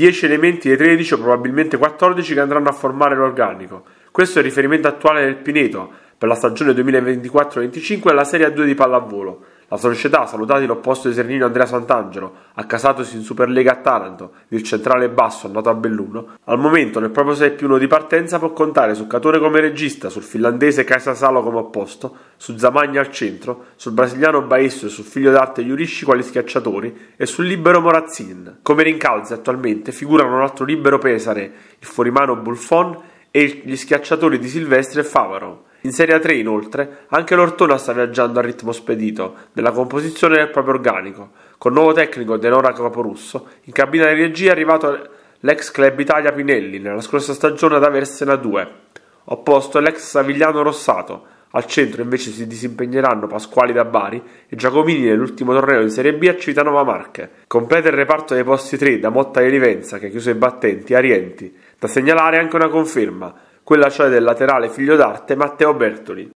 10 elementi dei 13 o probabilmente 14 che andranno a formare l'organico. Questo è il riferimento attuale del Pineto per la stagione 2024-25 alla Serie A2 di pallavolo. La società ha salutato l'opposto Sernino Andrea Sant'Angelo, accasatosi in Superlega a Taranto, il centrale basso andato a Belluno. Al momento nel proprio 6 più 1 di partenza può contare su Catone come regista, sul finlandese Casa Salo come opposto, su Zamagna al centro, sul brasiliano Baesso e sul figlio d'arte Iurisci quali schiacciatori e sul libero Morazzin. Come rincalzi attualmente figurano un altro libero Pesare, il fuorimano Bulfon e gli schiacciatori di Silvestri e Favaro. In Serie 3, inoltre, anche l'Ortona sta viaggiando a ritmo spedito nella composizione del proprio organico, con nuovo tecnico Denora Caporusso, in cabina di regia è arrivato l'ex club Italia Pinelli nella scorsa stagione ad Aversena 2, opposto l'ex Savigliano Rossato, al centro invece si disimpegneranno Pasquali da Bari e Giacomini nell'ultimo torneo di Serie B a Civitanova Marche. Completa il reparto dei posti 3 da Motta e Rivenza che ha chiuso i battenti a Rienti. Da segnalare anche una conferma, quella cioè del laterale figlio d'arte Matteo Bertoli.